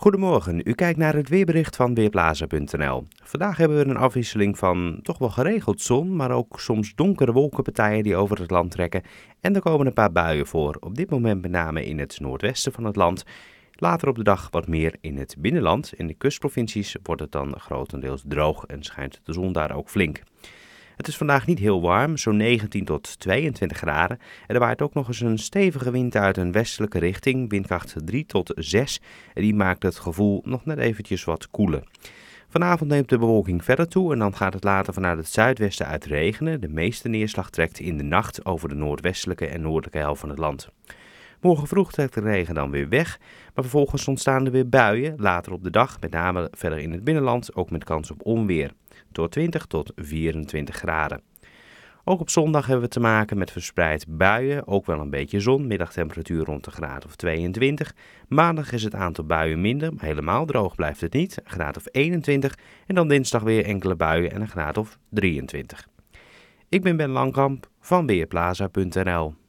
Goedemorgen, u kijkt naar het weerbericht van Weerplaza.nl. Vandaag hebben we een afwisseling van toch wel geregeld zon, maar ook soms donkere wolkenpartijen die over het land trekken. En er komen een paar buien voor, op dit moment met name in het noordwesten van het land. Later op de dag wat meer in het binnenland. In de kustprovincies wordt het dan grotendeels droog en schijnt de zon daar ook flink. Het is vandaag niet heel warm, zo'n 19 tot 22 graden. En er waait ook nog eens een stevige wind uit een westelijke richting, windkracht 3 tot 6. En die maakt het gevoel nog net eventjes wat koeler. Vanavond neemt de bewolking verder toe en dan gaat het later vanuit het zuidwesten uit regenen. De meeste neerslag trekt in de nacht over de noordwestelijke en noordelijke helft van het land. Morgen vroeg trekt de regen dan weer weg, maar vervolgens ontstaan er weer buien, later op de dag, met name verder in het binnenland, ook met kans op onweer. Door 20 tot 24 graden. Ook op zondag hebben we te maken met verspreid buien, ook wel een beetje zon, middagtemperatuur rond de graad of 22. Maandag is het aantal buien minder, maar helemaal droog blijft het niet, een graad of 21. En dan dinsdag weer enkele buien en een graad of 23. Ik ben Ben Langkamp van Weerplaza.nl